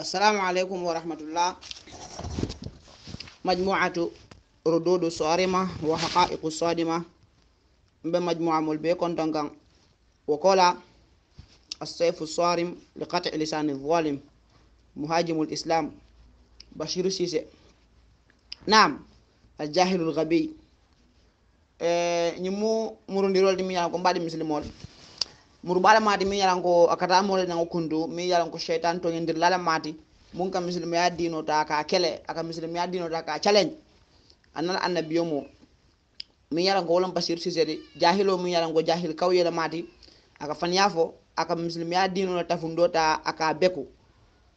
assalamu aleykum wa rahmatullah majmuatu rududu sorima wa haqaiqu sodima mbe majmuamol be konton kan wo kola assayfu sorim li qati lisani volim muhajimul islam bashiru sise nam aljahilul gabiy eh, ñimmu murundirol ɗi mi ñama ko mbaɗi musilimol muruɓala mati mi yalanko akata mole nango kundu mi yalanko to toñendir lala mati mun ya dino ta ka kele aka dino ta ka challenge annal annabiyo mo mi yalanko wolon basir sisedi jahilo mi yalanko jahil kaw yela mati aka faniya fo aka ta dinota tafundota aka beku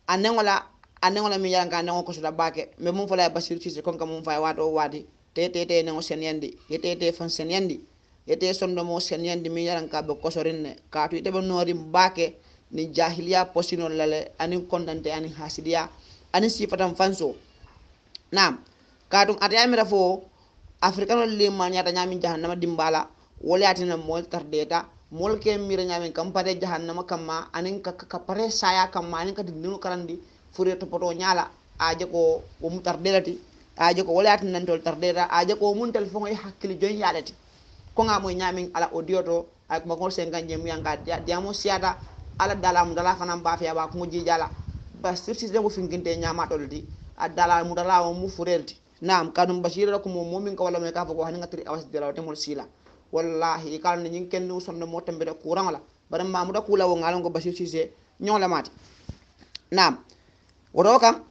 anengola anengola mi yalanka ko kosoda bake me mun fala basir kon kam mun fay wato wadi tete tete nengo senyandi te te fan sen yandi yete sondo mo sen yandi mi yaran ka be kosorinne kaatu ite be noori mbake ni jahiliya posino lale ani kondante ani hasidiya ani sifatan fanso nam kaatu atayamira fo afrikanol ma yata nyami jahannama dimbala wala na mol tardeta mol ke re nyami kam pare jahannama kamma ani ka ka pare saya kamma ani ka dinu karandi fure poto ñala aje ko o mu tardelati aje ko wala yatinantol tardeta aje ko mun fo ngi hakkili joyn yaalati ko nga moy ñamin ala audio to ak kan ya, mo ko sengan jem yang ka diamu siada ala dalam dala fanam ba fiya ba ko jijala ba surti de ko finginte di doldi dala mu dala mu furelti nam kanum bashir ko mo momin ko wala me ka fa ko nga tri awas dala te mol sila wallahi kala ni ngi kenn son mo tembe de courant la bare mu da kula wo ngal ko bashir sise ñoo la mati nam wodo kam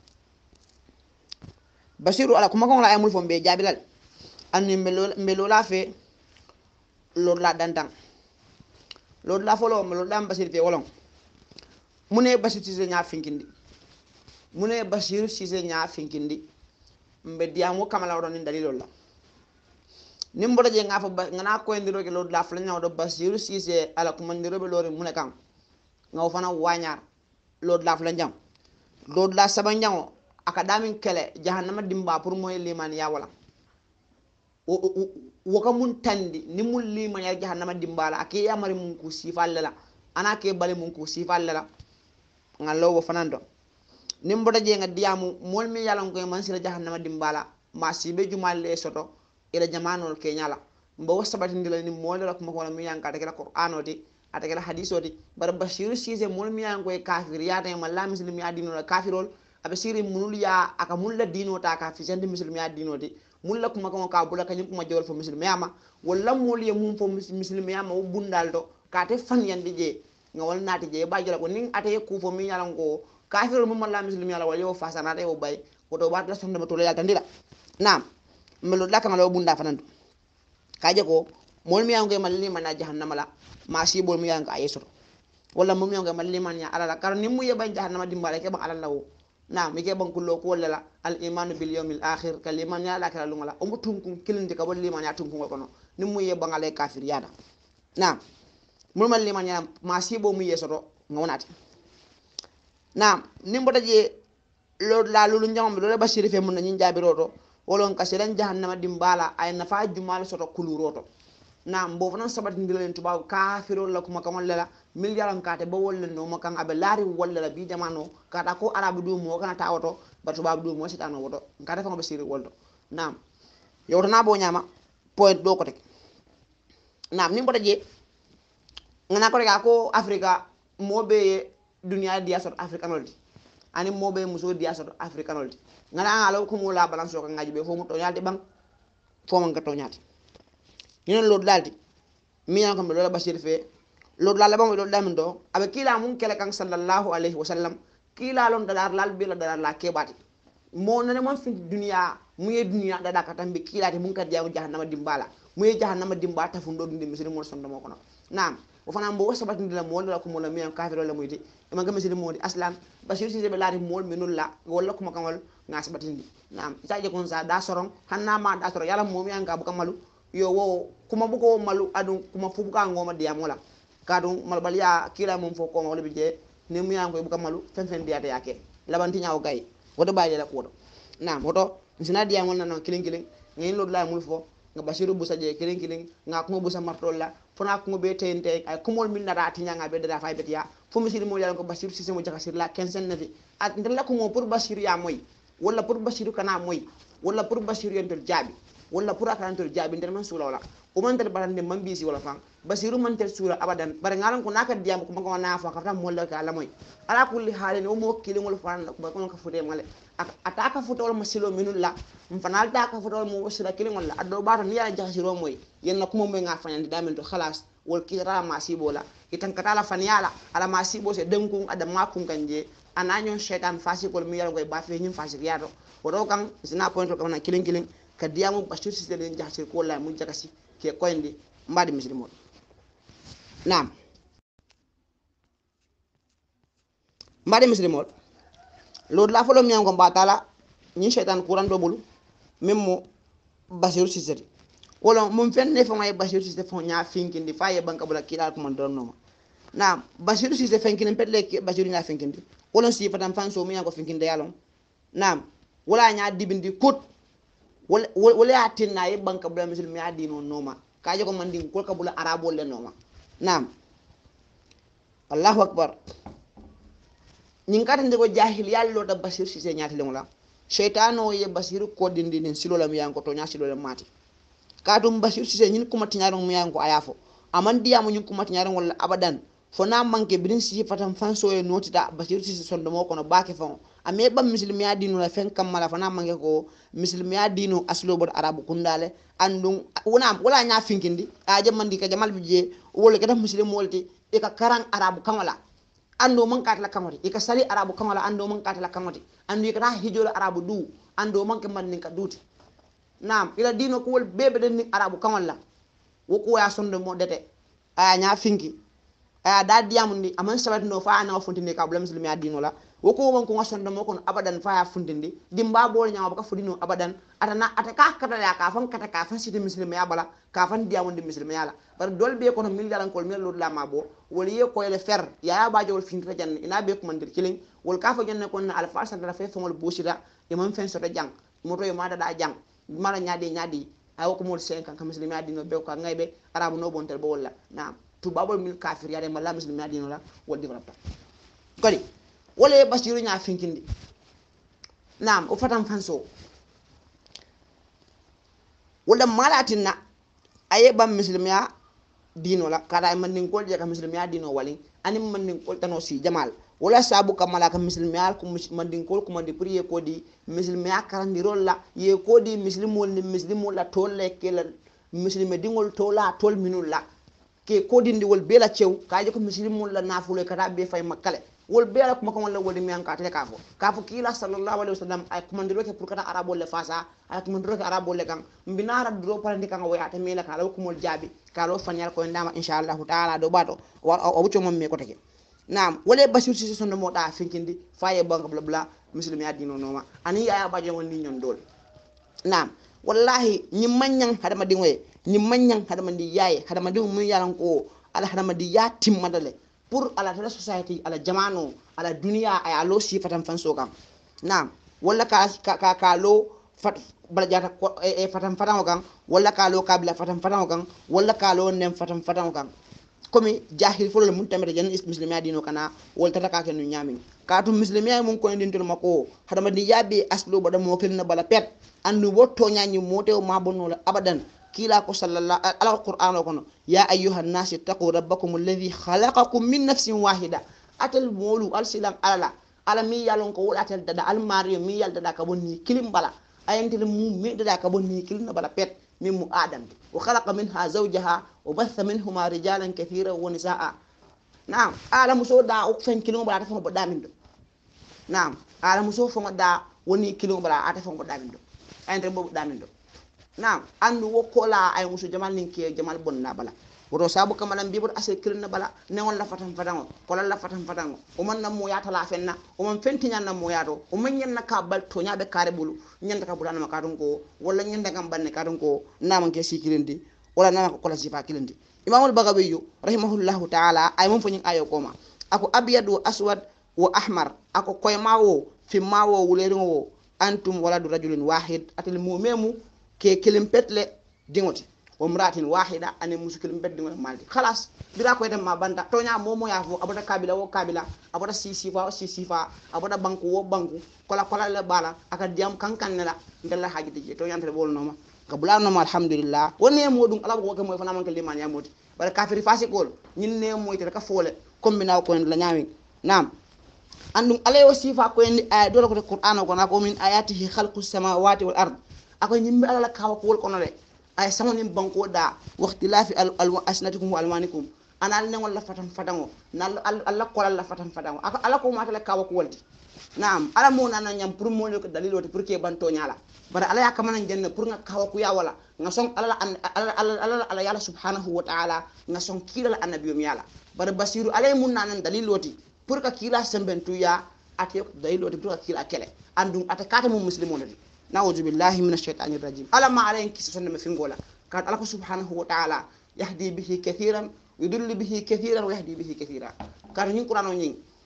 bashiru ala kuma ko la ay e mul fombe jabilal an la fe lor dandang dantang la folo lor la basir te wolong mune basir ci nya finkindi mune basir ci nya finkindi mbe diamu kamala woro ndali lor la nim je nga fa ngana koy ndiro ke lorla la ñaw do basir ci se ala ko mandiro be lori mune kan ngaw fana wanyar lorla ñam lor la sama ñaw akadamin kele jahannama dimba pour moy liman ya wala woka mun tandi ni mun limaniya jahannama dimbala ake mari mun ku sifallala ana ke bali mun ku sifallala ngalo wo fanando nim bo je nga diamu mol mi yalon ko man sila jahannama dimbala ma sibe jumal le soto ila jamanol ke nyala mbo wasabati ndila ni mol la ko wala mi yanka de ko qur'ano di atake la hadiso bar bashiru sise mol mi yanko kafir ya tay ma ya la muslimi kafirol abe munul ya aka mun la dino jande muslimi ya di mulla kuma kaŋo ka bula kañum kuma jawol fo musilmeyama walla moolye mum fo musilmeyama wo bundal to kate fanyande je ga wal naati je ba jala ko niŋ ateye kuufo mi ñalango kafiro mum walla musilmeyala walla yewo fasanata yewo bay koto watata sondema tola yaltandi la nam mbelo la kaŋala wo bunda fanandu ka je ko moolu mi yaŋoke mallini mana jahannama la ma siibolu mi yaŋko a ye soto walla mo mi yaŋoke mallini mana ña alala kara nin mu yeɓan jahannama dimbala keɓa alalla wo na mi ke ɓonkullo ko wollala al imanu bil yaumi l ahir ka liman yaɗa kala lugola omo tunkun kilindi ka bo liman ya tunkungol kono ni mu ye ɓogala e kafir yaada na mulmal liman yaa ma siɓo mu yesoto gawnati na ni mbota je lo la lulu jamam lole basiri fe mum na ñin jaabiroto wolon ka seren jahannama ɗim mbaala ay nafa jumalo soto kuluroto na mbofo noon sabatin dila len tubaw kafirolla kuma kamollela milliardon kate bo wollenno mo kan aɓe laari wollela bi demano kata ko arabe ɗumo kana ta woto ba tubab ɗumo sitano woto kata kamoɓe siri wolto nam yewtona bo ñama point ɗo kotek nam min mbota je gana koteka ko africa moɓe duniat diasot africanolti ani moɓe muso diasot africanolti gana alo kumo la balance o kangaji ɓe fo mu toñalde ɓan fomo gettoñati ñinen lord di mi ko mi lola basir fe lord laal laɓamo daal lord ɗamin abe aɓe kiila mun kele kan sallllahu alayhi wa sallam kiilalon daɗar laal bela daɗar la keɓati mo nane mon finti duniya muye duniya ɗaɗa ka tan ɓe kiilate mum kadi jeyamo jahannama dimbala muye jahannama dimba tafundo ɗum de misiri mon sondomo kono nam o fana mbo wo sabatindila mo wondola kumola miyan kafirole ma ema ga misiri di aslam basir sise ɓe laati mool mi nulla wolla kuma kamol ga ndi nam itaje kon sa da hanama hannama da soron yala momi an ka bu kamalu yo wo kuma buko malu adun kuma fubuka ngoma de amola kadun malbaliya kila mum fo ko wala bije ne mu yango buka malu fen fen diata yake labanti nyaaw gay woto baye la kodo na woto sina diya ngol nanon kiling kiling ngin lo la mul fo nga basiru busa je kiling kiling nga kuma busa martol la fona kuma be tente ay kumol min na rati nyanga be da fay betiya fo misiri mo yalla ko basiru sise mo jaka sir la 15 nafi at ndel la ko mo pour basiru ya moy wala pour basiru kana moy wala pour basiru yentel jabi walla pour akanantol jaabintere man suula wala o mantel barande man biisi wala fan basiru mantel suula abadan bare ngalan ko naka diyam ko mako na fa kafta molla ka lamoy ala kulli halin o mo kilin wala fan ko ko fute male ataka fute wala masilo minul la mfanal ta fute wala mo wasila kilin wala addo baata ni ya jahiro moy yenna kuma moy nga fanyandi damen to khalas wol kira masibo la itan katala fanyala ala masibo se denkun adam makum kanje ananyon shaitan fasikol mi yalo ko bafe nyim fasik yato wodo kan zina point ko na kilin kilin kadiyamu bashir si tele jahsir ko la mun jakasi ke koyndi mbadi mur nam mbadi muslimol lod la folo mi ngom batala ni shaitan kuran do bulu memu bashir si tele wala mum fen ne fa may bashir si tele fo banka bula kidal ko man don noma nam bashir sisi tele finkindi pedle ke bashir nya wala si fatam fan so mi ngom nam wala nya dibindi kut wole a tenna ye banka bula misil mi a dino nooma ka jego man ndin kolka bula arabol le nooma nam allahu akbar ñin kata ndego jahil ya loota basir sise ñaati leŋola seytano ye basir kodindi nin silola mi yanko toña silole maati ka tum basir sise ñin kuma tiñaroŋ mi yanko aya fo amandiyamo ñin kuma tiñaroŋ walla abadan fona manque birin sii fatan fan so e notiɗa basirti sondemo ko no ɓake fan ami ɓam musilmi a dinu la fen kam mala fana manque ko musilmi a dinu asloɓot arabe kundale an ɗum wonam wala ña finkindi a jemmandi ka jamal bije wolle kata musilme wolti eka karan arabe kamala ando man katala kamati eka sali arabe kamala ando man katala kamati andu ekata hijolo arabe du ando manque mandin ka duuti nam ila dino kowol beɓeɗen ni arabe kamalla wokowoya sondemo ɗete aya ña finki Eh, da diyam ni aman sabat no fa ana funtinde ka bulam zulmi adino la woko won ko ngason dum kon abadan fa ya, di mba bol ka fundi no abadan atana ataka kata ya ka fan kata ka fan sidi muslimi ya bala ka fan diyam ndi muslimi ya la par dol be no mil dalan kol lo la mabo wol ye ko ele fer ya ya bajo wol jan ina be ko mandir kiling wol ka fa janne kon al farsa da fe fongol busira e man fen sota jang mo toy mada da jang mala nyaade nyaadi ay woko mol 5 kan muslimi adino be ko ngaybe arabu no bontel bo wala na'am tubaɓol min kafir yaade malla muslimi aɗino la wol développe kadi wala e basiru ña finkindi nam o fatan fanso wala malatinna a yeɓan muslimiya dino la kada e mandinkol je ka muslimiya dino man ni mandinkol tano si jamal wala sabu kamala ka muslimiya ko mandinkol ko mandi pour ye kodi karandi karandirol la di kodi muslimol ni muslimol la la kela muslime dingol tola tol minul la ke kodinde wol beela cew kaji ko musilim mulla nafuloy e kata be fay makkale wol beela kuma kamalla wolde miyan kate kafo kafo kiila sallallahu alayhi wa sallam ay commandiroke pour kata araɓolle fasa ay commandiroke araɓolle kan mbinara do parandi kan woyata mila kalaw kumol jaabi kalaw fanyal koye dama inchallahu taala dow ɓaɗo wawucomom mi kotake nam wole basir situation de moɗa finkindi faye banga blabla musilim yaddinonoma ani yaya baje wonni ñon dol nam wallahi ñimmanñang haɗama ɗingoye ñi mañan hadamadi yaye hadamadi o mum yalan ko ala hadamadi ya timmada le pour ala tara society ala jamano ala duniya aya lo sifatan fan so kam na walla ka ka lo fat bala jata e, e fatan fatan o kan walla ka lo ka bila fatan fatan o kan walla ka lo nem fatan fatan o kan komi jahil fo lolo mum tamete jan is muslimia dino kana wol tata ka ken nu ñamin ka tum muslimia mum kone dintol mako hadamadi yabbe aslo baɗa mo kelna bala pet andu wo toñañi motew ma bonnola abadan kiilaako salallah alako qur'an o kono ya ayuha nnasu ittaqu rabbakum alladi halakakum min nafsin wahida atel moolu alsilan alala ala mi yalon ko wuɗatel dada almario mi yal dada ka bon ni kilim bala ayentele mu mi dada ka bon ni kilimna bala pet min mo adamde wa halaka minha zawjaha wa batha minhuma rijalan kathira wa nisa a nam ala muso da o fen kilimo bala ata fon boɗɗamin do nam ala muso fomo da woni kilimo bala ata fon boɗɗamin do ayentele mbo ɓoɗɗamin do nam andu wo kola ay musu jamal ninke jamal bonna bala woto sabu kamalan bibor ase kirna bala newon la fatan fatango kola la fatan fatango o man nam mo yata la fenna o man fenti nyan nam mo yato o man nyen ka bal to nyabe kare bulu nyen ka bulana ma kadon ko wala nyen daga banne kadon ko nam ke sikirindi wala nam ko kola sifa kilindi imamul bagawi rahimahullahu ta'ala ay mum fanyin ayo koma ako abyadu aswad wa ahmar ako koy mawo fi mawo wulerin antum wala du rajulin wahid atil memu. ke kelim petle dingoti o mratin wahida ane musu kelim pet dingoti maldi khalas bira ko dem ma banda tonya momo ya fo abota kabila wo kabila abota sisi fa sisi fa abota banku wo banku kola kola la bala aka diam kankan la ngalla hajiti je tonya tele bol noma ka bula noma alhamdulillah wonne modum alaba ko moy fana man kaliman ya modi bara kafiri fasikol ñin ne moy te ka fole kombina ko en la ñaami nam andum alay sifa ko en ay eh, dola ko qur'an ko na ko min ayatihi khalqus samawati wal ard ako ñimbe ala kaaba ko wol kono le ay nim banko da waxti fi al asnatikum wa alwanikum ana al nengol la fatam fatango na alla ko la fatam fatango ako ala ko mata la kaaba ko naam ala mo nana ñam pour mo ko dalilo pour ke banto bara ala ya kamana jenna pour nga kawa ku ya wala nga song ala ala ala ala yalla subhanahu wa ta'ala nga song kila la yalla bara basiru ala ya mun nanan dalilo ti pour ka kila sembentu ya ate dalilo te pour ka kila kele andum ata kata mo naudu billahi min alcheitani irrajim ala ma alayen kisi sonde fingola kat ala subhanahu wa taala yahdi bihi kathiran yudulli bihi kathiran wa yahdi bihi kathira kat ñing qur'an o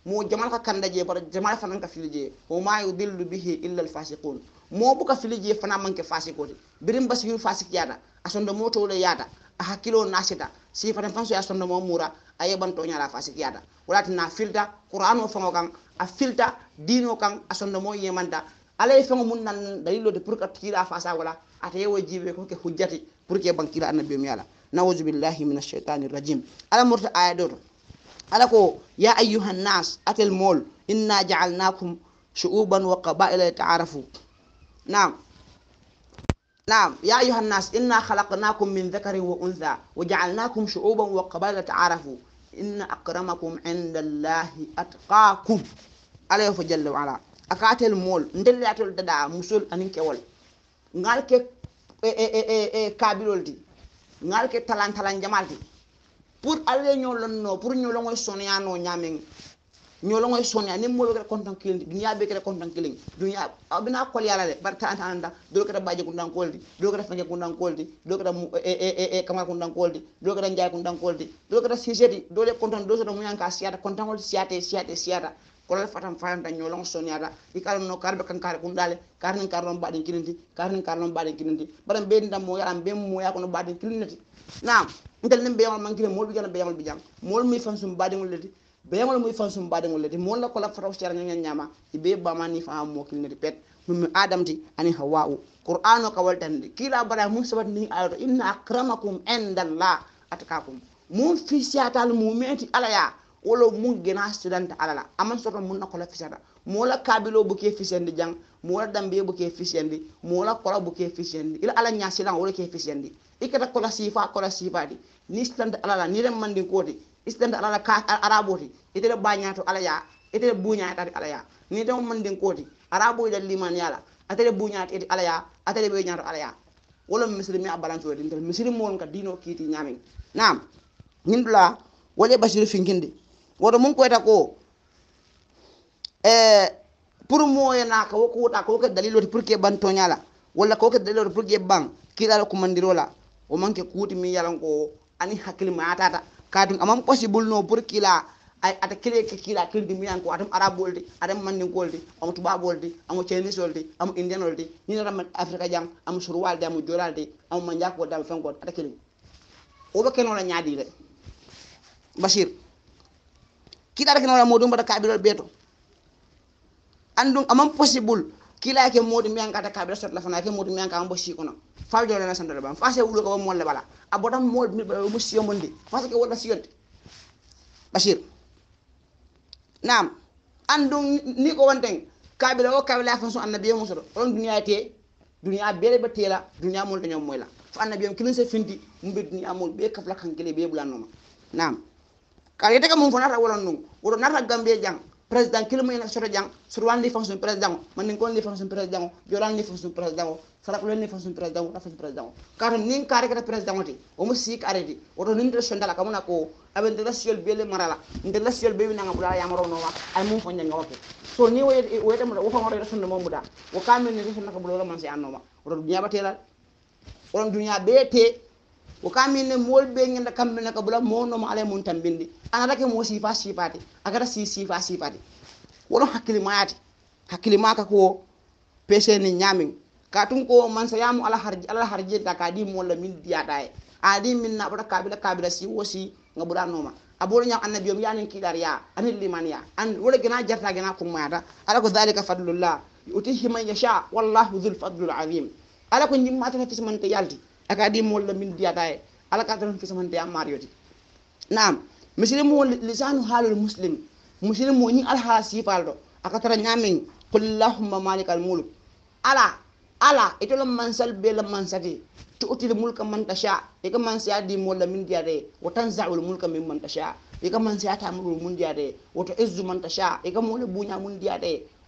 mo jamal ka kanda je bara jamal fanan ka filije o ma yudillu bihi illa alfasiqun mo buka filije fana manke fasikoti birim basiru fasik yada asondo mo tole yada a hakkilo nasita si fanan fanso ya sondo mo mura a yeɓanto ñala fasik yada walatina filta qur'an o fango kan a filta dino kan a sondo mo yemanta alay fengo mun nan dalilo de pour que tira fasa wala ata yewo jibe ko ke hujjati pour que bankira annabi mi ala na'udzu billahi minash shaitani rajim ala murta aya do ala ko ya ayyuhan nas atel mol inna ja'alnakum shu'uban wa qaba'ila ta'arafu na'am نعم يا أيها الناس إنا خلقناكم من ذكر وأنثى وجعلناكم شعوبا وقبائل تعارفوا إن أكرمكم عند الله أتقاكم عليه جل وعلا akatel mool ndellatol dada musul anin kewol ngal ke e, e e e e kabilol di ngal ke talan talan jamal di pour alle ñolon no pour ñolon moy e sonya no ñamen ñolon moy e sonya ni mo wëgal kontan kilin di be kala kontan kilin aw bina kol yala le bar ta anda do ko baaje ko ndan kol di do ko fanje ko ndan kol di do ko e e e kama ko ndan kol di do ko njaay ko ndan kol di do ko sijedi do le kontan do so mu ñanka siata kontan wol siata siata siata kolal fatam fayanta ñolon sonyada i kalam no karbe kan kar kundale karnin karnon baden kininti karnin karnon baade kininti baram be ndam mo yaram be mo no baade kininti naam ndal nem yamal man kine mol bi be beyamal bi jang mol mi fansum baden ngolati beyamal muy baade baden leti mol la kolal fataw sera ñama be man ni fa mo kininti pet mum ti ani hawa'u qur'anu kawaltandi kila bara ya mun sabat ni ayo inna akramakum indallah atakakum mun fi siatal meti alaya wolo mun student ala alala aman soto mun na kola fisata mola kabilo buke fisendi jang mola dambe buke fisendi mola kola buke fisendi ila ala nya silan wolo ke fisendi ikata kola sifa kola sifa di ni ala alala ni rem mandi kodi ala alala ka araboti itele banyato ala ya itele bunya tari ala ya ni dum mandi kodi arabo da liman yala atele bunya tari ala ya atele be nyato ala ya wolo muslimi abalanto dintel muslimi won ka dino kiti nyamin nam nindula wole basir finkinde woto mun koyta ko e eh, pour moyenaka woko wuta ko woke daliloti pour ke ban toñala walla ko woke daliloti pour ke ban kiilala kumandirola o manke kuuti min yalanko ani hakkille ma yatata katum aman possible no pour kiila ay ata kile ke kiila kildi miyan ko atam arabe wolde atam mandinkolde amo tubabe wolde amo chinese wolde amo indien wolde ñinatama afrique jam amo surwalde amo jolalde amo manjakowolde amo fenkode ata kilim oɓe kenola ñaadire basir kiɗarake nawna modum mbaɗa kaɓirol ɓeeto anndum aman possible kilake modum mi ankata kaɓiro sotla fanake modum mi anka ambo sikono fajolena sandole ɓam fa se wuuloko wa molle wala a botan mmo siyomonde parce que wolla siyonde basir nam anndum ni ko wonten kaɓira o kaɓila fan so annabiye musoto oɗon duniya e te duniya beele ɓe teela duniya mol ɗañom moyla fo annabiyam kilin se finti mbi duniya mol ɓe kafla kankile ɓe ɓulannono nam kalete ka mum fo narra wala nun woto narra gambie jang président kilimo ina soto jang soto wan li fonction président manin kon li fonction président presiden li fonction président sarak len li fonction président la presiden président karam nin kare kata président ti o mo sik aredi woto nin de sondala kamuna ko abe de bele marala de rasiol be winanga bula ya maro no ay mum fo wote so ni wo wo tam wo fa ngoro sondo muda, buda wo kamen ni sondo ka bula man si anoma woto dunya batela woto bete wokamine mool be ngenda kambe naka bula mono ma ale mun tambindi anarake mo sifa sifati agara si sifa sifati wono hakkili maati hakkili maaka ko pese ni nyamin ka tun ko man sa yamu ala harji ala harji da ka di molla min diyata e adi min na bura kabila kabila si wosi ngabula noma aboro ñam annabiyom yanin kiɗar ya anin liman ya an wala gina jarta gina kum maata ala ko zalika fadlullah yutihi man yasha wallahu dhul fadlul azim ala ko jimmatata tismanta yaldi akadi mo la min diata ay ala ka tan fi sama am mar yoti nam muslim mo lisanu halul muslim muslim mo ni al hasi faldo akatara nyamin qul lahumma malikal ala ala itul mansal bil mansati tuuti al mulka man tasha man siadi mo la min diata wa tanzaul mulka min man tasha man siata mo mun wa tu izzu man tasha mo bunya mun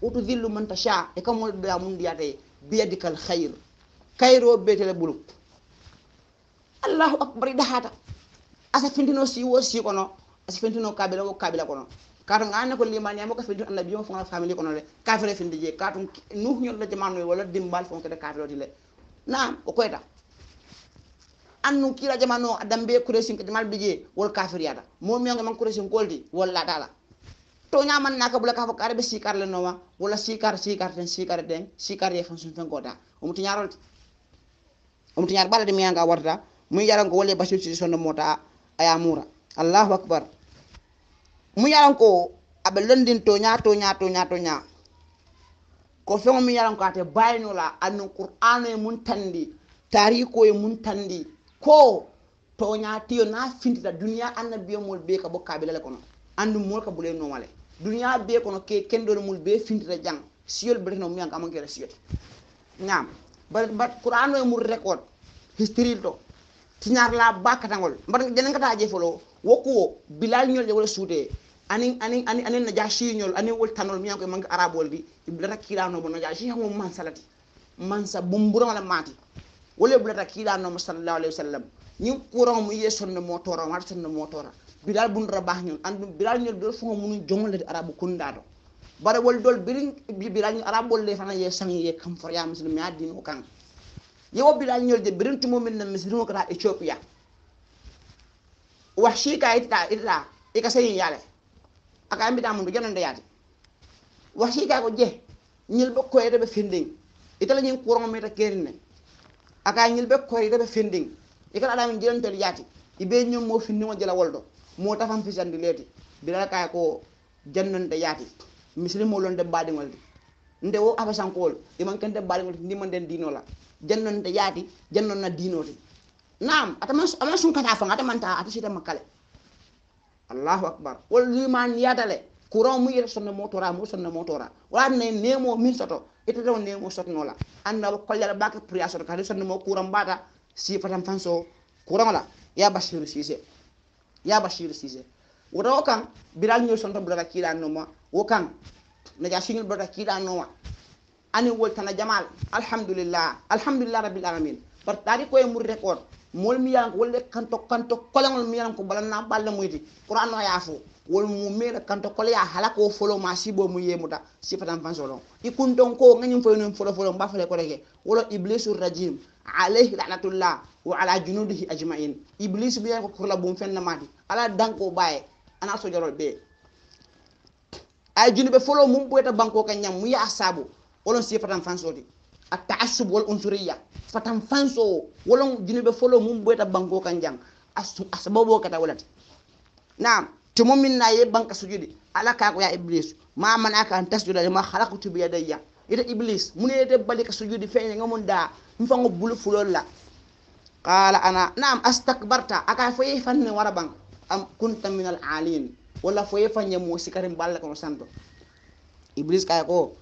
wa tu man tasha mo mun biyadikal khair khairu buluk allahu akbar da hata asa fintino si wo si kono asa fintino kabila wo kabila kono nga ne ko limani amo ka fintino annabi family kono le kafire findi je kato nu nyol la jamanu wala dimbal fon kede kafire dile naam o koyta annu kira jamano adam be kuresin ke jamal je. wol kafir yada mo mi nga man kuresin goldi wala dala to nyaman naka bula ka fa karbe sikar le noma wala sikar sikar si sikar den sikar ye fan sun fen goda o muti nyarol o muti nyar balade mi nga warda mu yaranko wole basir siti sonno mota aya mura allahu akbar mu yaranko aɓe londin to ña to ña to ña to ña ko fego mi yaranko ate bayinola anno qur'ano e mun tandi tariko e mun tandi ko toña tiyo na fintita duniya annabiyamol e be ka bokkaɓe lala kono andu mol ka bule nomale duniya be kono ke kendono mul be fintita jang siyol bereteno miyanka amankere siyote ñam bar qur'ano e mur record histirilto ti ñaar la bakatangol mbar kata je folo wokuwo bilal ñol de wala suude aning aning anin anin na jashi ñol anin wol tanol miyanko mang arabol di ibla rakila no bono jashi hango man salati man sa bumbura wala mati wala ibla rakila no sallallahu alaihi wasallam ñi kuron mu yeso no motora bilal bun rabah ñol andu bilal ñol do fo mu ñu arabu kundado bare wol dol biring, bilal ñu arabol le fana ye sang ye kam for ya muslim ya dino kang yewo bilal ñolde be rentumomin na mi rumokata éthiopia wax sika itta itta ika seyin yaale aka mbita mum do jonande yaade wax sika ko je ñil be koy rebe fending itala ñin kuron mi ta kerne aka ñil be koy rebe fending ikala adam jonante yaati ibe ñom mo fi niwo jela woldo mo tafam fi jandi leti bilal kay ko jonnante yaati mislimo londe badi ngol nde wo afa sankol iman kande badi ngol ndi man den dino la jannonta yaati jannonna diinote naam atama sunkata faŋ atamanta ata sita makkale allahu akbar wolu man yadale courant mu yita sonna motora mu sonna motora walatna nemo min soto itatao nemo sotnola anna kollela baka pria soto kati sonnamo courant mbata sifatan fanso courant la ya bachir sise ya bachir sise wotawo kan biral ñoo sonto brota kiiɗannoma wo kan naja siñol brota kiiɗannoma ani woltana jamal alhamdulillah alhamdulillah rabbil alamin par tari koy mur record mol mi yanko wolle kanto kanto kolang mi yanko balanna balle muyti qur'an no yafu wol mu mere kanto kol ya halako folo ma sibo mu yemuta sifatan fansolo ikun don ko ngani fo non folo folo ba fele ko rege wolo iblisur rajim alayhi la'natullah wa ala junudihi ajma'in iblis bi ko la bum na mati ala danko baye ana so jorol be ay junube folo mum boyta banko nyam mu ya sabu wolon si fatam fanso di at-ta'assub wal unsuriyya fatan fanso wolon be folo mum boyta banko kan jang asbabo kata wolati na'am to mumin min ye banka sujudi ala ka ko ya iblis ma manaka an tasjuda ma khalaqtu bi yadayya ida iblis mune de balika sujudi feñe ngamun da fango bulu fulol la qala ana na'am astakbarta aka foye fanni wara bang am kunta minal alin wala foye fanye mo sikarim balla ko santo iblis kay ko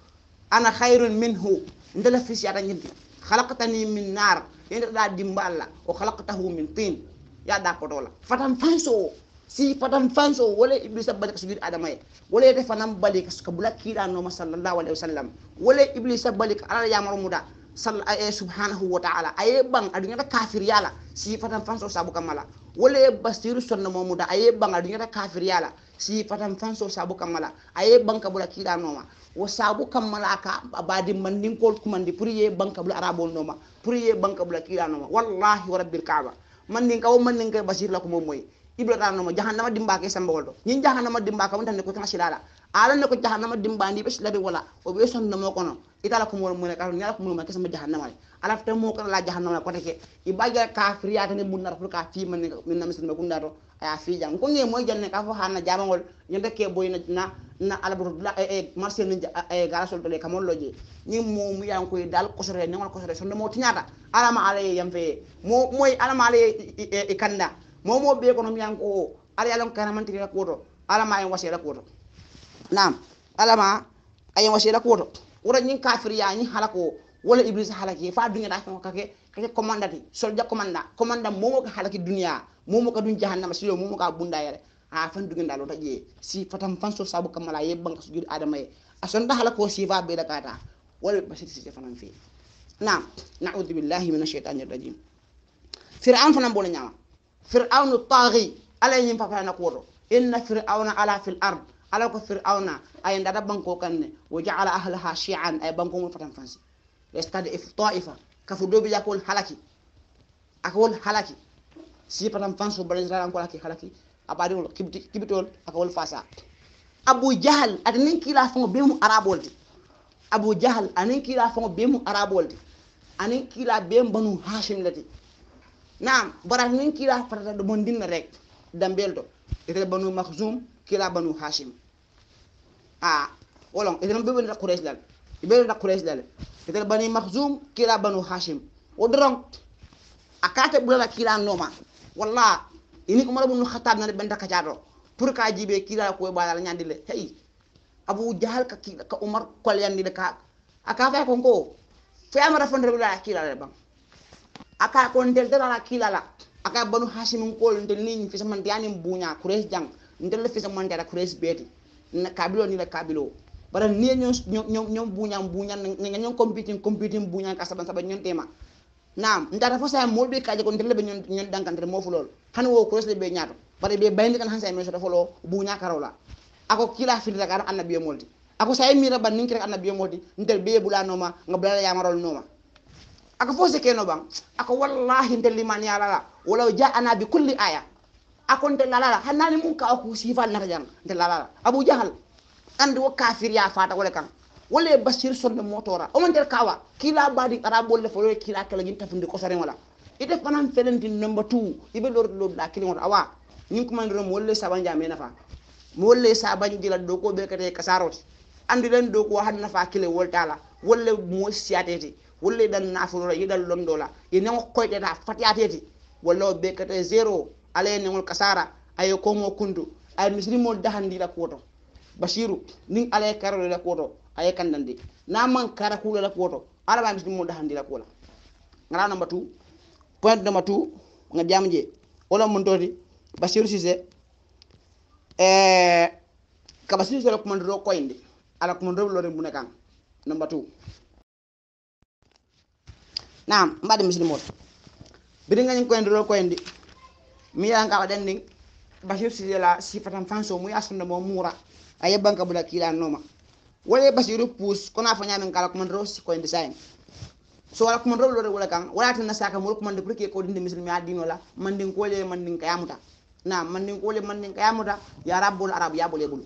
ana khairun minhu ndala fisi ada nyindi khalaqtani min nar yenda da dimballa o oh, khalaqtahu min tin ya da ko dola fatam fanso si fatam fanso wala iblis bali ka sujud adama ye wala yete fanam balik ka suka bula kira no ma sallallahu alaihi wasallam wala iblis bali balik ala ya muda eh, subhanahu wa ta'ala bang adunya kafir yala si fatam fanso sabu kamala wala ye basiru sonna momuda aye banga dunyata kafiriyala si fatan fanso sabu kamala aye banka bula kila noma wo sabu kamala aka abadi mandin kol kumandi priye ye banka bula arabo noma priye ye banka bula kila noma wallahi wa rabbil kaaba mandin ka wo mandin ka basir la ko momoy ibla noma jahannama dimbake sambawol do nyin jahannama dimbaka wonta ne ko kan silala alanna ko jahannama dimbandiɓe silaɓe wala o ɓe sondomo kono itala kumol mune kato ñala kumol ma jahannama. jahannamale alafta mo kono la jahannamale kote ke i baggal kafriya tane bunnata pour ka fima min namisidma kunda to aya fijan ko nge moy jalne ka fo hanna jamangol ñande ke boyna na na alabato dula e marché ni e garasol dole kamol loje ni mo mu yan koy dal kosore ne ngol kosore sondomo tiñata alama ala yam fe mo moy alama ala e kanda momo be kono mi yan ko ala yalon kanamantiri la koto alama en wasi la koto nam alama ayen wasila koto wora nyin kafir ya nyin halako wala iblis halake fa dunya da kan kake kake komanda ti solja komanda komanda momo ka halaki dunya momo ka dun jahannama siyo momo ka bunda yare a fan dunya da lota je si fatam fan so sabu kamala ye banka sujud adama ye da halako si fa be da kata wala basit si fanan fi nam na'udhu billahi minash shaitanir rajim fir'aun fanan bola nyama fir'aun taghi ala fa fa na inna fir'auna ala fil ard ala ko fir'auna ay ndada banko kanne wo ja'ala ahlaha shi'an ay banko mo fatan fansi yastad if ta'ifa kafu dobi yakol halaki akol halaki si fatan fanso bal israel ko halaki halaki abadi wol kibitol akol fasa abu jahal atanin kila fon bemu araboldi abu jahal anin kila fon bemu araboldi anin kila bem banu hashim lati naam bara nin kila fatata do mondin rek dambelto ite banu makhzum kila banu hashim a olon eten ɓe ɓenita quraish lale ɓe ɓenita quraish lale eten bani mahzum kila banu hashim o doron a kate ɓulala kila noma walla ini umar bunu khatab nani ɓenta kacaɗo pour ka jiɓe kila hey jahal ka kila ka umar kol ka aka aka banu hashim ntel ni fi samantiyani buña quraish jang fi quraish beeti na kabilo ni la kabilo bara ni ñom ñom ñom buñam buñan nga ñom competing competing buñan ka saban saban ñun tema nam nda dafa sa ya mo bi kaaje ko ndel be ñun ñun dankantere mo fu lol han wo cross le be ñaato bare be bayndi kan han sa dafa ya lo buña la ako kila fi dakar moldi ako sa ya mira ban ninki rek annabi moldi ndel be bula noma nga ya marol noma ako fo se keno bang ako wallahi ndel liman ya la wala ja ana kulli aya akon de lalala hanani mun ka ko sifal na jang de lalala abu jahal andi wo kafir ya fata wala kan wala basir sonde motora o man der kawa kila badi arabo le fo kila kala gin tafundi ko sare wala ite fanan felenti number 2 ibe lor lor la kilin wala awa ñing ko man mo wala sabanja me nafa mo wala sabanju dila do ko be kate kasaroti andi len do ko han nafa kile woltala wala mo siatete wala dan nafuro yidal londola ina ko koyde da fatiatete wala be kate zero ala ye neŋol kasara a ye komo kundu a ye dahandi la kuwoto bashiru niŋ ala ye karolo la kuwoto a ye kandandi na maŋ kara kuulo la kuwoto ala ba misilimol dahandila kuwo la ŋara namba tu point namba tu ŋa jaamu je wo la mun toti basiru sise eh, ka basiru sise la kumandiro koyindi ala kumandiro lorin bune kaŋ namba tu naam mbaɗi misilimol biriŋañin koyindiro koyindi miyanka waɗan dendeng, basir sidela sifatan fanso mu yasanda mo mura a yebbanka bula kilanoma wala basiru pus kona fo ñamin kala commandero sikoye koin design so wala ro lore wala kan wala tan nasaka mo commande de que ko dinde muslimi adino la manding kole manding kayamuta na mandin kole mandin kayamuta ya rabbul arab ya bole bulu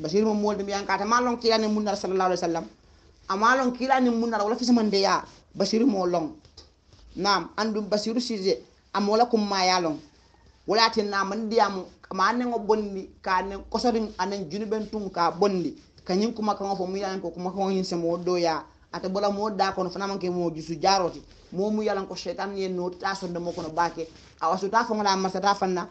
basir mo molde kata yankata kila ni munnar sallallahu alaihi wasallam amalon ah, kilani munnar wala fismande ya basir mo long nam andum basiru sije amola kum mayalon wala tin na man diam ma ne ngo bondi ka ne kosodin anan junuben tum ka bondi kanyin kuma kan fo mu yalan ko kuma kan yin se mo doya ata bola mo da kono fana man ke mo jusu jaroti mo mu yalan ko shaytan ye no ta de mo kono bake a wasu ta fanga ma sa fanna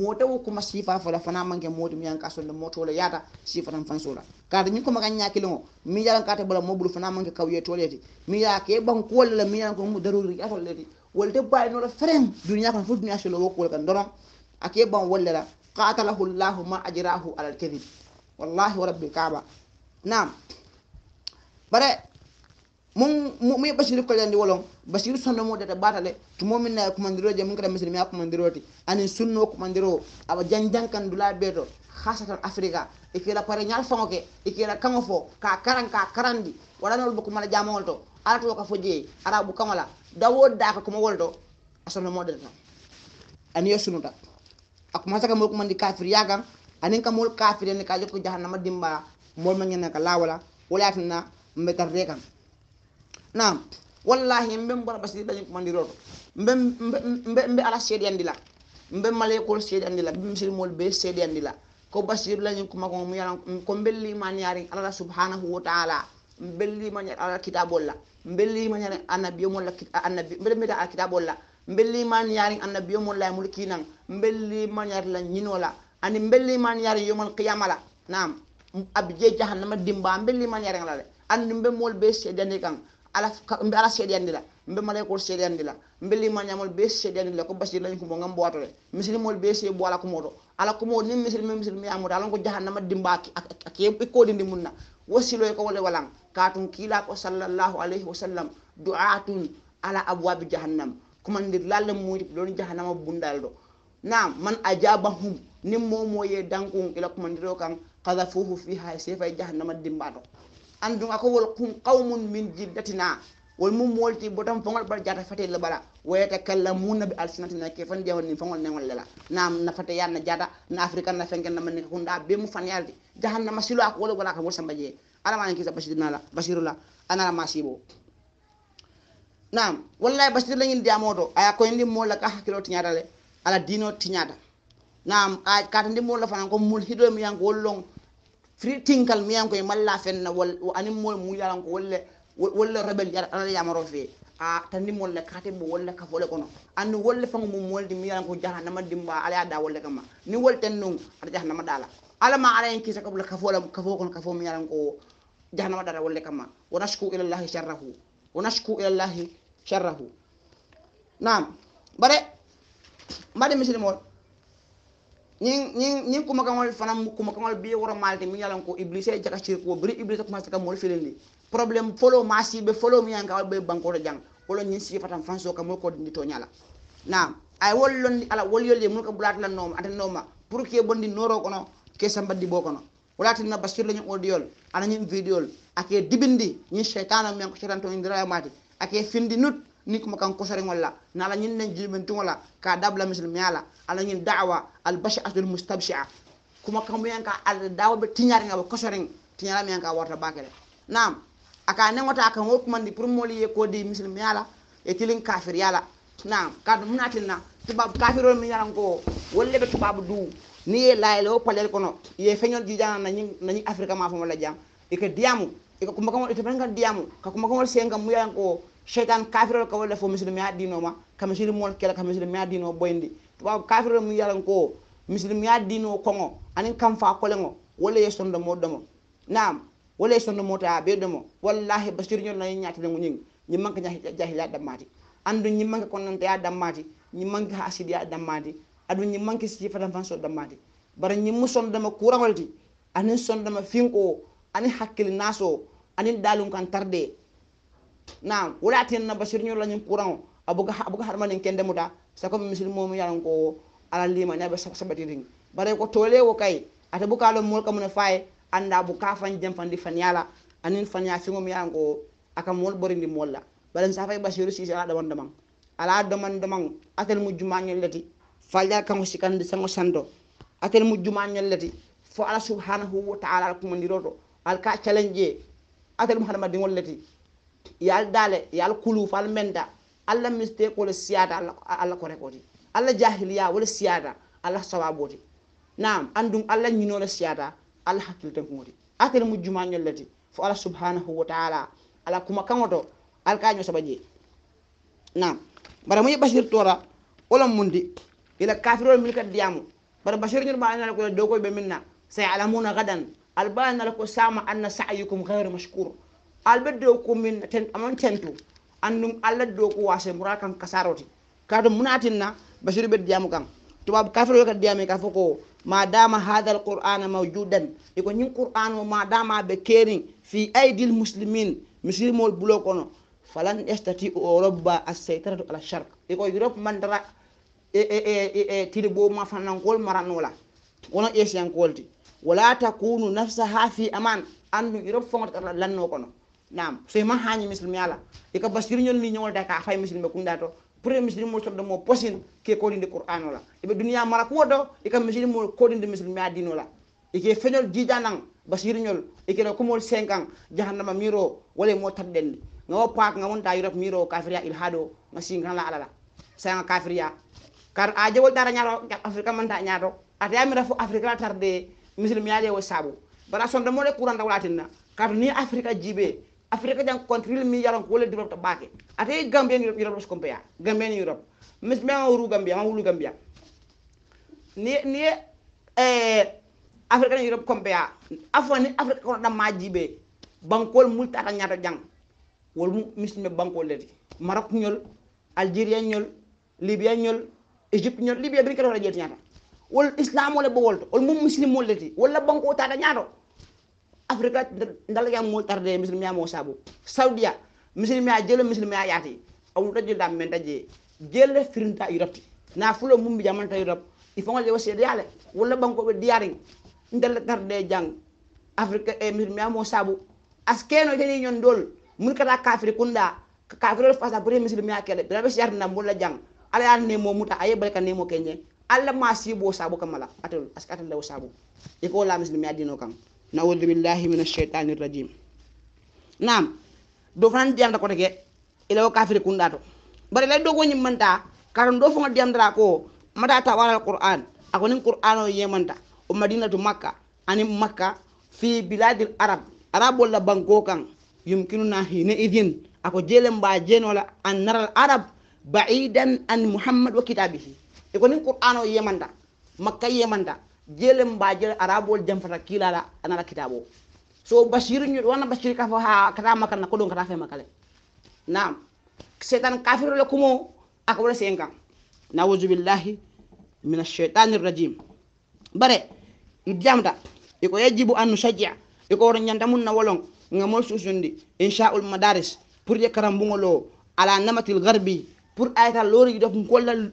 mo ta wo kuma sifa fo la fana man ke mo dum yan ka so de mo to la yata sifa tan fan sura ka da nyin kuma kan nyaki lo mi yalan ka ta bola mo bulu fana man ke kawye to leti mi ya ke ban ko la mi yalan ko mu daruri ya to leti wolde bayinola feren duniya kono fof duniya solo wokol kan dora ake ban wollera qatalahu allah ma ajrahu ala alkadib wallahi wa rabbil kaaba nam bare mu bashir basiru kolandi wolon basiru sonno mo data batale to momin na mandiro je mun kada muslimi kumandiro ti ani sunno mandiro aba janjan kan dula beto khasata afrika ikira pare nyal fonke ikira kango fo ka karan ka karandi wala no bokuma la jamol to arakulo ka fo je arabu kamala dawo daka kuma woldo asono model no ani yosunuta akuma saka mol kumandi kafir yagan anin ka mol kafir ne ka joko jahannama dimba mol ma ngena ka lawala wala tinna mbetar rekan nam wallahi mbe mbem bona basiri dañu kumandi roto mbe mbe mbe ala sedi la mbe malekol sedi la mbem sel mol be sedi andila ko basir lañu kuma ko mu yalan ko mbelli man yari ala subhanahu wa ta'ala mbelli man yari ala kitabolla mbellima ñani annabiyomolla annabi mbele mbiyta a kitaɓolla mbellima yaari annabiyomolla e mulki nan mbellima ñaarila ñinola andi mbellima yaari yomal qiyamala nam abje jahannama dimba mbellima yaarialade andi mbemol be seedandi kan alambe ala seedi andila mbemalay kol seedi andila mbellima ñamol be seedi andila ko basir lañ kumo gam ɓowatore misilimol be see bo ala kumoto ala kumo ni misilme misilme yamuta alanko jahannama dimba a kekodindi munna wasiloy ko wale walan katum kiilaako sallllahu alayhi wa sallam duatun ala abwabi jahannam komandir lallam muuji loon jahannama bundal ɗo nam man a jabahum nin momoye dankun ila komandiro kan kasafuhu fiha e sefa jahannama dimbaɗo andu akowol kum qawmun min jiddatina won mum molti botom fogol ɓaɗa jata fatelle ɓala woyata kalla munaɓe alsinati nake fan ƴewa ni fogol nengol lela nam na fate yanna jata na africa na fenke na manni hunɗa ɓe mu fan yarde jahannama silo ako wolo wala ko gol sambaje alamani kisa basirnala basirula anarama sibo nam wallay basir leñin diyamoto aya koye ndi molla ka hakkilo tiñatale ala dino tiñata nam a kata ndi molla fanan ko mul hiɗo mi yanko wollon fri tinkal mi yankoye malla fenna wol ani mol mu yalanko wolle walla rebel yara ana yamaro fe a tandim walla katembo walla ka fole kono anni wolle fango mum wolde mi yalan ko jahannama dimba ala yadda wolle kamma ni wolten non aɗa jahannama dala alama ala en kisa kabla kafola kafo kono kafo mi yalan ko jahannama dala wolle kamma wa nashku ila llahi sharrahu wa nashku ila llahi sharrahu nam bare mbaɗe misilimol ñing ñing ñing kuma kamal fanam kuma kamal bi woro malte mi yalan ko iblis e jaka ci ko bari iblis ko masta kamol filindi problem follow masi be follow mi yanga be banko to jang wala ñin si fatam fanso kamol ko ndi to nyala na ay wol lon ala wol yolde mun ko bulat lan noma atan noma pour ke bondi noro kono ke sambaddi bo kono walati na basir lañu audio ana ñin video ake dibindi ñin shaytanu men ko shaytan to indira mati ake findi nut ni kuma kan kosoreŋol la nala ñiŋ naŋ jiibentiŋo la ka dabula misilimiya la ala ñiŋ dawa albashiatul mustabshia kuma kan muyaŋ ka ala dawa be tiñariŋa bo kosoreŋ tiñara muyaŋ ka warta bakele naam a ka neŋo ta a kan pour moolu ye ko di misilimiya la e tiliŋ kafiriya Nam, naam kaatu muna tilina tubabu kafirol mi yaran ko wolu le be tubabu duu ni ye layele wo palel kono ye feñol jiijana nañiŋ afrika ma fomo la jaŋ i ka diyamu i ka kumakaŋol ite feŋ ka diyamu ka kumakaŋol seŋ ka muyaŋ ko cheytan kafirol ka walla fo musilimi addinoma ka musilimol kela ka musilimi addino boyndi tubaw kafirol mum yalan ko musilimi addino kongo anin kam fa kolengo walla ye sondo moɗɗomo nam walla ye sondo moto a ɓeydomo wallahi basirñol nayi ñatanego ñing ñimmanke jahila dammati andu ñimmanke konnante ya dammati ñimmanke ha asidi ya dammati adu ñimmanke sifatan fan so dammati bara ñimmu sondoma kuragolti anin sondoma finko anin hakkille naso anin dalum kan tarde nam wala tenna basir ñol lañin courant o abuga abuga haɗama nin ken ndemuɗa sako misil momu yaranko o ala limani aɓe saɓatiɗin bare ko tole o kay ata bukalo mol kamuna faye anda buka fan jam fandi faniyala anin faniya fingom yaranko o aka mol ɓorindi molla baren safay basiru sisi ala ɗaman ɗaman ala ɗaman ɗaman atel mujjumañollati fallal kanko sikandi sango santo atel mujjumañollati fo ala subhanahu wa taala alkumandiroto alka calenje atel mu haɗama ɗingollati yal dale yal kulu fal menda allah miste kole siyada allah korekoti allah jahiliya wole siyada allah sawaboti nam andum allah ñinole siyada allah hakkil tankuoti akel mujjuma ñollati fo allah subhanahu wa taala ala kuma kaŋoto ala kaño saba je nam bara muñi basir tora wolon mundi ila kafirol mil kat diyamu bara basir ñor ba anala ko dokoy be min na say alamuna gadan albaanala ko sama anna sayukum gairu mashcour alɓe dow ko min ten amon tento andum allah dow ko wase mura kan kasaroti kaɗum munatinna basiru ɓe diyamu kan tubabu kafiro ka diyami ka fo ko ma dama hada alqur'ana mawjudan eko ñin qur'an o ma dama ɓe keeri fi aidil muslimin musilimol bulo kono falan estati o robba asseytaratu ala shark eko europe mandara e, e, e, e tiri bo ma fanankol maranola wono esiyankolti wala takunu nafsaha fi aman andu europe fogoto lanno kono nam ma hañi muslimi yalla e basir ñol ni ñowolda ka fay muslim ko to premier muslim mo mo posin ke kodinde qur'an e be dunya mara do e ko muslim mo ya muslimi la e ke feñol jiijanan basirñol ike ɗo kumol 5 ans jahannama miro wala mo tabɗenni ngawo paak nga ta miro kafiria ilhado. haɗo la ala. alala sanga kafiria kar a jewol tara ñato africa manta ñato mi rafu africa la ya muslimiyaɗe wo sabu bara sondemole couranta walatinna kar ni africa jibe afrique jang contre ril mi yalon ko wolle développe to ɓaake atay gambien europe ros compaya gambien europe mis mi mawru gambia mawru gambia ni ni e, afrique europe compaya afoni afrique kono ɗamma jiɓe bankol multata ñata jang wolmu mismi bankol leti maroc ñol algérie ñol libia ñol égypte ñol libia birkatoto jeeti ñata wol islam ole ɓowolto wol mum muslim mol leti wolla banko tata ñato afrika dal yang mo tardé muslim ya Saudiya, sabu saoudia muslim ya jël muslim ya yati amu dajul dam men dajé jël firinta europe na fulo mum bi jamanta europe il faut le wossé dialé wala bang ko diari ndal jang afrika et eh, muslim ya mo sabu askeno jeni ñon dol mun kata kafir kunda kafir fa sa bari muslim ya kele dara bes yar na jang ala ya ne mo muta ay balka ne mo kenye alla ma sibo sabu kamala atul askatan da sabu iko la muslim ya dino kam naudu billahi min alcheitani irrajim nam do fanan diyamda kotake ila wo kafiri kunɗa to bare lay ɗo goñi manta karam ɗo fonga diyamdara ko mata ta wala alquran ako nin qur'an o yemanta o madinatu makka ani makka fi biladi l arab arab olla banko kan yumkinuna hine idin ako jele mba jenola an nara l arab baidan an muhammad wa kitabihi e ko nin qur'an o yemanta makka yemanta jele mbaje arabol jam fata kilala anala kitabo so bashir ñu wana bashir ka fa ha kata ko don kata fe makale nam setan kafir la kumo ak wala senka na'udzu billahi minash shaitanir rajim bare idjamda iko yajibu an nushajja iko wor nyanda mun na wolong ngamol susundi insha'ul madaris pour je bungolo ala namatil gharbi pour ayata lori dof ngolla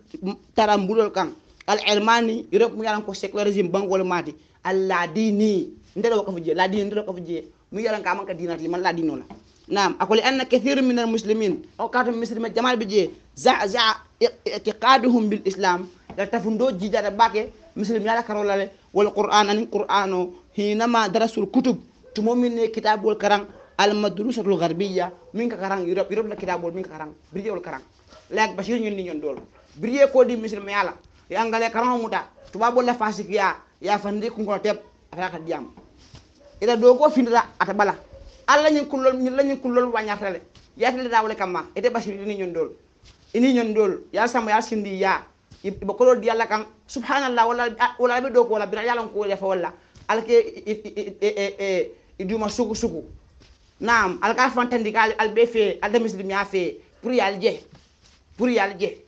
bulol kan al Elmani, yurep mu yalan ko secularism bang wala mati al ladini ndé do ko fujé ladini ndé do ko fujé mu yalan ka man ka dinat man ladino la nam akoli anna kathir min al muslimin o kato muslima jamal bi za za iqtiqaduhum bil islam la tafundo jidara bake muslim yala karola le wal qur'an an qur'ano hina ma darasul kutub to momine kitabul karam al madrusatul gharbiyya min ka karam yurep yurep la kitabul min ka karam bi wal karam lek bashir ñun ni ñon dool bi ko di muslim yala e angale karaŋo muta tubaabol la fasikiya ye ya fandi kunkono teb a fela ka diyam ita doogo findita ata bala alla ñiŋ kullol ñilla ñiŋ kullol wañarta le yatile daa wole kamma ite basiri ini ñondool ini ñondool ya sama ya sindi ya ibe kolol di alla kan subhanallah wala wala be dooko wala bira yalan ko lefa wala alke i e- e- e- duma suku suku naam alka fantandi ka al be fe al demisli mi a fe pour yal je pour yal je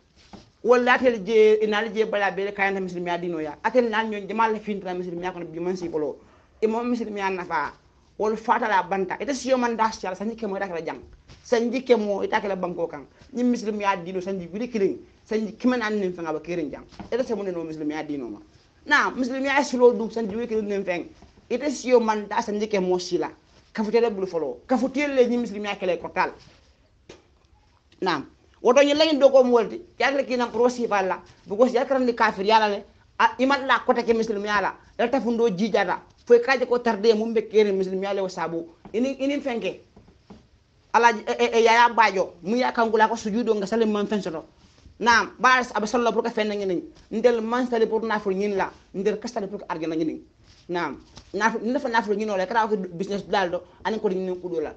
walla atel je inal je bala be kayanta muslimiya dino ya atel nal nyon jamal fintana muslimiya kono bi man si bolo e mo muslimiya nafa wol fatala banta ita siyo man da sala sanji kemo ita kala jang sanji kemo ita kala banko kan ni muslimiya dino sanji biri kirin sanji kiman an nin fanga ba kirin jang ita se mun no muslimiya dino ma na muslimiya sulo du sanji biri kirin nin feng ita siyo man da sanji kemo sila kafutele bulu folo kafutele ni muslimiya kala kotal naam woto ñi lañi ndoo koo mu wolti yaakla kii nan procival la bugosi yakrandi kafir yaala le a imat la côté ke muslime yaala eltafundoo jiijata foy kaaje ko tardé mum ɓe keeri muslime yaale o saabu ini inin fenke alaj e, e, e yaya baajo mu yaa kangula ko sujuudo nga sali man fensoto nam baas aɓe sollo pour que fenna ñinin ndel man sali pour nafur ñin la ndel ka sali pour que argina ñinin nam nafu ndefa nafur ñinoole kata ko business dal do anin kodi ñinin kuɗo la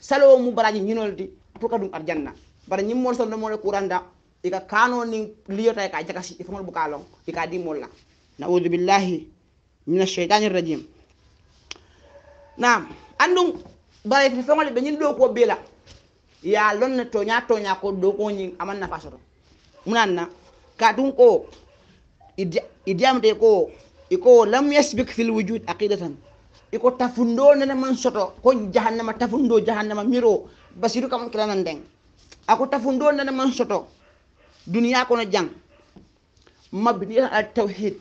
salowo mu baraji ñinolti pour que ɗum arjanna bara ñimmol sol nomore kuranda ika kaano nin liyota e ka jakasi ifamol bukalon ika dimmolla naudu billahi min alcheitani rrajim nam andum bara e fifamol ɓe ñin ɗo ko bela ya lonna toña toña ko ɗo ko ñin aman nafa soto munanna ka tun ko idiyamte ko iko lam yasbik fi lwujud aqidatan iko tafundo nene man soto ko jahannama tafundo jahannama miro basiru kam kiranan deng ako tafundo nana man soto duniya kono jang mabniha ala tawhid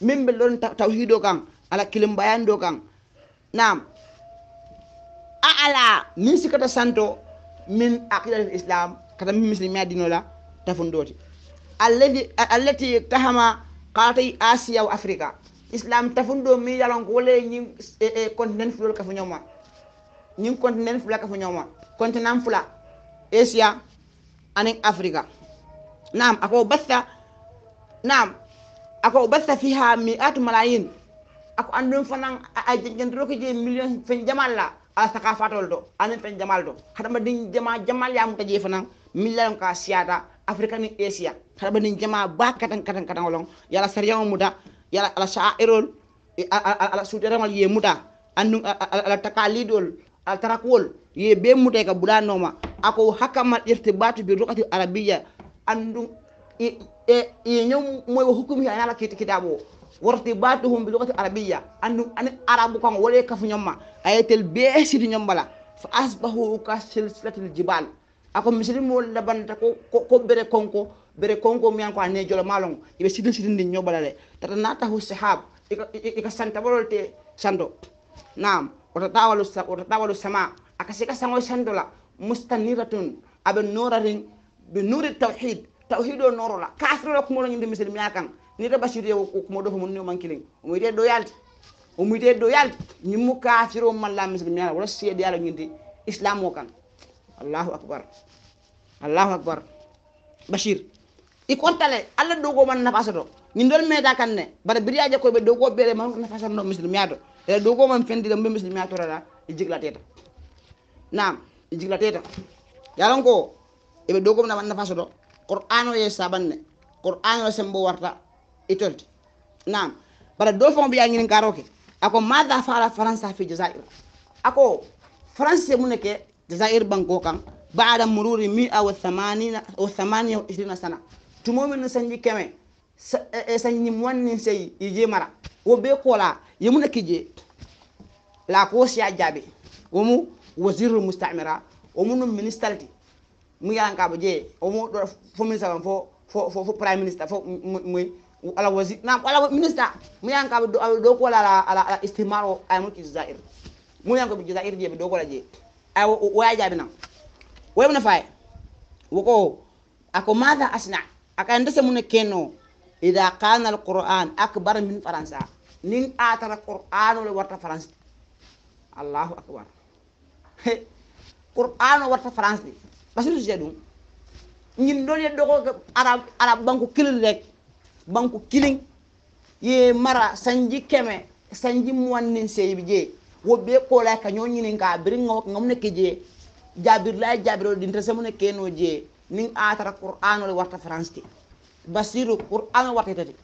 min ɓe lon tawhido kan ala kilim bayando kan nam a ala min sikata santo min aqidatil islam kata min muslimea dinola tafundoti allati tahama qatay asia o africa islam tafundo min yalonko wolle ñin e, e, continent fulol kafo ñoma ñin continent fula kafo ñoma continent fula asia anin Afrika, nam اكو بث nam اكو بث فيها مئات ako andun عندهم فنان اجن روكي جي مليون fen jamal la a saka fatol do anen fen jamal do hada ma din jama jamal yam ka jefana million ka siata afrika ni asia hada ma din jama ba katan katan katan olong yala seriyan muda yala ala sha'irul ala sudaramal ye muda andu ala takalidol altarakwol ye be mutay e ka bulanoma ako hakkamaɗirte batubi rokati arabia andu e ñom moyo hukumi anala kitabo worti batu hum bi lokati arabia andu ani arabu kan wole kafu ñomma ayetel be sidi ñom bala fa asbahu ka silsilatil jibal ako misilimo labanta ko, ko, ko bere konko bere konko miyan ko ane jolo malon yeɓe sidin sidindi ñobalale tata natahu sahab ika santabolol te sando nam otaawalo sama aka sika sango sandola mustanira ton aɓe noraten ɓe nuuri tawhid tawhid o norola kafirola kumoroñinde misilmiya kan nita basiry kumoɗo fo munni o mankilin omo yiteede ɗo yalde omo yiteede ɗo yalde ñimmu kafir o malla misilmiya wala seede yala ñinde islam o kan allahu akbar allahu akbar basir i kontale allah dogoman nafasoto ñindol meeda kan ne bara biryaje koyɓe dogoɓeɓeɗe ma nafasatno misilmiya to ere ɗo ko man fendi ɗam mbemisli mia torata e jigla teta nam e jigla teta yalon ko eɓe ɗo kom naɓan nafaso ɗo qor ano ye saɓanne qor ano sembo warta e tolde nam bara ɗo fon mbiya ñinin karoke ako mada fala france a fi jésaire ako france mu neke jésaire banko kan baada moruri mi a o thamania o ishrina sana tumomin sañi keme sañi e, e ñim wannin seyi e jemara wo ɓe koola yimuna kije la ko siya jabe omu wazirul mustamira omu num minister ti mu yalan ka je omu do fo minister fo fo fo, prime minister fo mu ala wazir na ala minister mu yalan ka do do ko la la ala istimaro ay mulki jazair mu yalan ko jazair je do ko la je ay waya jabe na wayna fay woko ako madha asna aka ndese mun keno ida kana alquran akbar min faransa nin atara qur'ano le warta france allahu akbar qur'ano warta france de basiru je ɗum ñin ɗon yen ɗo ko arab arab banku kilin rek banku kilin ye mara sanji keme sanji muwannin seybi je woɓɓe koolay kañoo ñinin ka biri ŋawok ŋam ne Jabir je jabirla jabiro dinta semune keno je nin atara qur'ano le warta france de basiru qur'ano warta tati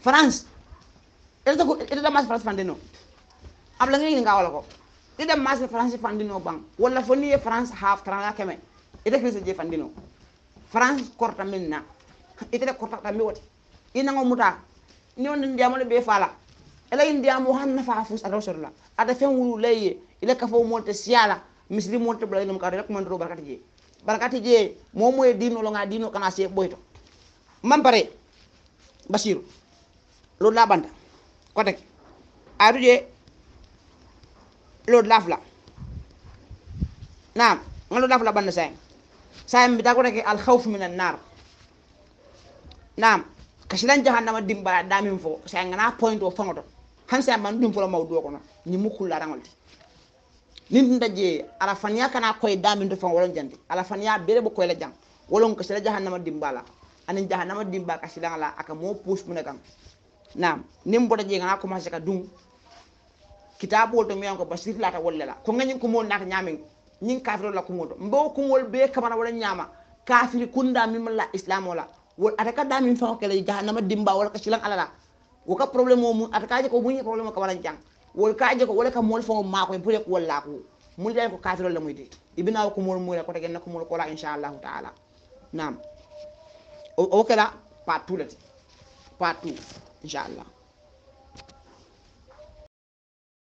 france ite da mas france fandino abla ngi ni ngawala ko ite da mas france Fandi no bang wala fo ni france half trana keme ite krise je no. france korta minna ite da korta tammi wati ina ngo muta ni on ndiamo le be fala ela indiamo hanna fa fus ala sorla ada fen wulu e leye ile kafo monte siala misri monte bla ngam kare ko mandro barkati je barkati je momo e dino lo nga dino kana se boyto man pare basiru lo labanta ko teg aɗuƴe lood lafla nam nga lood lafla ɓanno sayim sayim mbita ko teke alhawfu min annar nam kasilan jahannama dimbara damin fo sayim ngana point o fangoto han sayim ɓan ɗum folo mawɗo kono ñimmu kullaranol ti nin ɗum daje je. faniya kana koye damin to fan wolon jandi ala faniya bere bo koyla jang wolon kasila jahannama dimbala anin jahannama dimba kasilan ala aka mo puus mune kam nam nin bota jeegana commencé ka dum kitabol to miyanko basir lata wollela ko gañin kumol naata ñamen ñin kafirola kumol to mbo kumol be kamana wala ñama kafiri kunda mimalla islam ola wol ata ka damin fao kele jahannama dimba wala ka silan alala woka probléme o mum ata ka jeko muñe probléme o kamana jang wol ka jeko wala ka mool fao maako pour ko wollako mun jaye ko kafirol la muy de ibinaw kumol muyla kota genna kumol kola inchallahu taala nam o kela pat tout lati pat tout 假了。